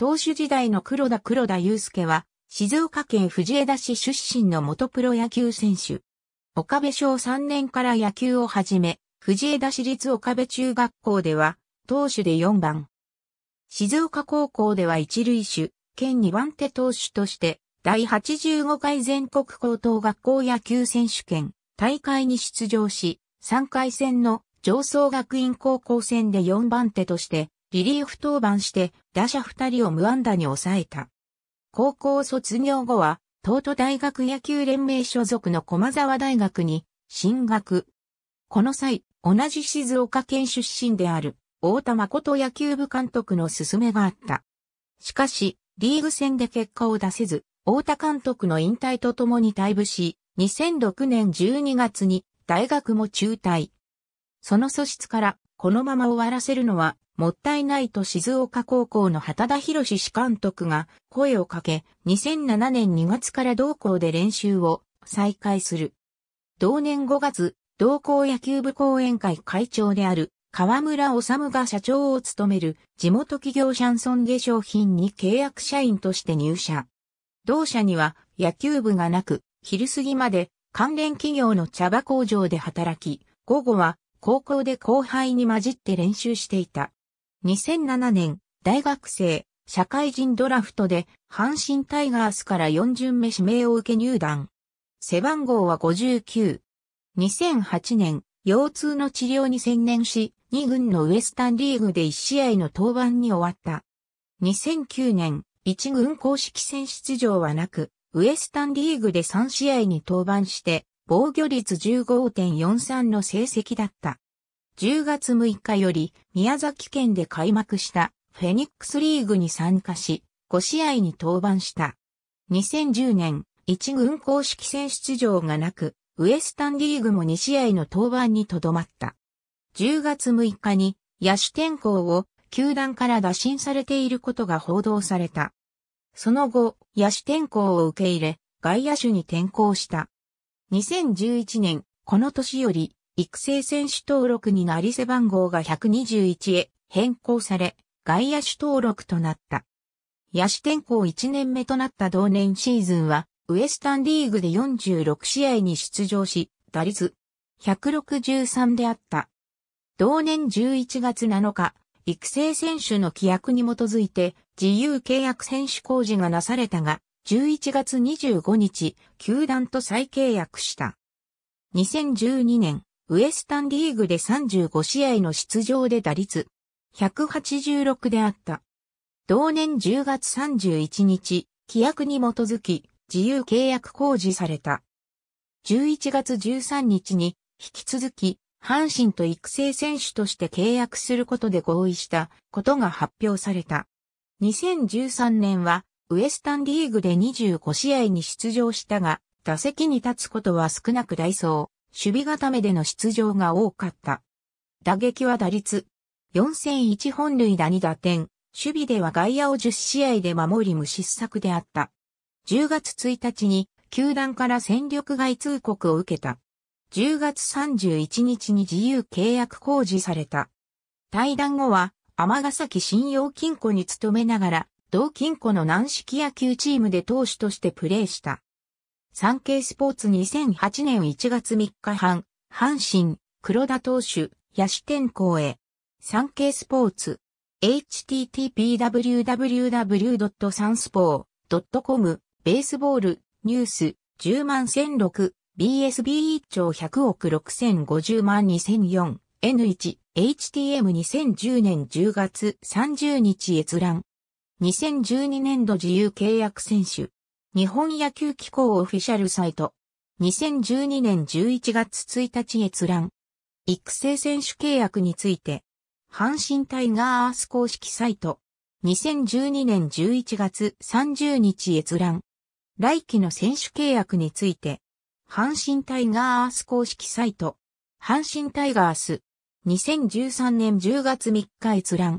当主時代の黒田黒田祐介は、静岡県藤枝市出身の元プロ野球選手。岡部小3年から野球を始め、藤枝市立岡部中学校では、投手で4番。静岡高校では一塁手、県2番手投手として、第85回全国高等学校野球選手権大会に出場し、3回戦の上層学院高校戦で4番手としてリリーフ登板して打者二人を無安打に抑えた。高校卒業後は、東都大学野球連盟所属の駒沢大学に進学。この際、同じ静岡県出身である、大田誠野球部監督の勧めがあった。しかし、リーグ戦で結果を出せず、大田監督の引退とともに退部し、2006年12月に大学も中退。その素質からこのまま終わらせるのはもったいないと静岡高校の畑田博史監督が声をかけ、2007年2月から同校で練習を再開する。同年5月、同校野球部講演会会長である河村治が社長を務める地元企業シャンソン化粧品に契約社員として入社。同社には野球部がなく、昼過ぎまで関連企業の茶葉工場で働き、午後は高校で後輩に混じって練習していた。2007年、大学生、社会人ドラフトで、阪神タイガースから4巡目指名を受け入団。背番号は59。2008年、腰痛の治療に専念し、2軍のウエスタンリーグで1試合の登板に終わった。2009年、1軍公式戦出場はなく、ウエスタンリーグで3試合に登板して、防御率15.43の成績だった。10月6日より宮崎県で開幕したフェニックスリーグに参加し、5試合に登板した。2010年、一軍公式戦出場がなく、ウエスタンリーグも2試合の登板にとどまった。10月6日に野手転向を球団から打診されていることが報道された。その後、野手転向を受け入れ、外野手に転向した。2011年、この年より、育成選手登録になり背番号が121へ変更され、外野手登録となった。野手転向1年目となった同年シーズンは、ウエスタンリーグで46試合に出場し、打率163であった。同年11月7日、育成選手の規約に基づいて自由契約選手工事がなされたが、11月25日、球団と再契約した。2012年、ウエスタンリーグで35試合の出場で打率186であった。同年10月31日、規約に基づき自由契約公示された。11月13日に引き続き阪神と育成選手として契約することで合意したことが発表された。2013年はウエスタンリーグで25試合に出場したが、打席に立つことは少なく大層守備固めでの出場が多かった。打撃は打率、4戦1本塁打2打点、守備では外野を10試合で守り無失策であった。10月1日に、球団から戦力外通告を受けた。10月31日に自由契約公示された。対談後は、天ヶ崎信用金庫に勤めながら、同金庫の軟式野球チームで投手としてプレーした。ケイスポーツ2008年1月3日半、阪神、黒田投手、野手転校へ。ケイスポーツ、h t t p w w w s a n s p o c o m ベースボール、ニュース、10万1006、BSB1 兆100億6050万2004、N1、HTM2010 年10月30日閲覧。2012年度自由契約選手。日本野球機構オフィシャルサイト。2012年11月1日閲覧。育成選手契約について。阪神タイガース公式サイト。2012年11月30日閲覧。来期の選手契約について。阪神タイガーース公式サイト。阪神タイガース。2013年10月3日閲覧。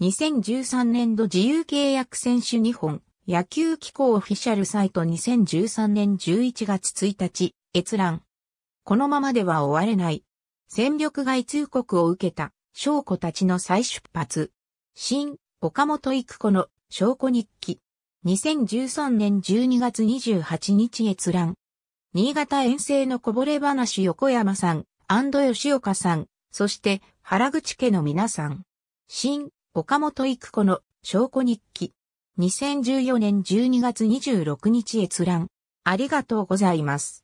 2013年度自由契約選手日本、野球機構オフィシャルサイト2013年11月1日、閲覧。このままでは終われない。戦力外通告を受けた、証拠たちの再出発。新、岡本育子の証拠日記。2013年12月28日閲覧。新潟遠征のこぼれ話横山さん、吉岡さん、そして原口家の皆さん。新、岡本育子の証拠日記。2014年12月26日閲覧。ありがとうございます。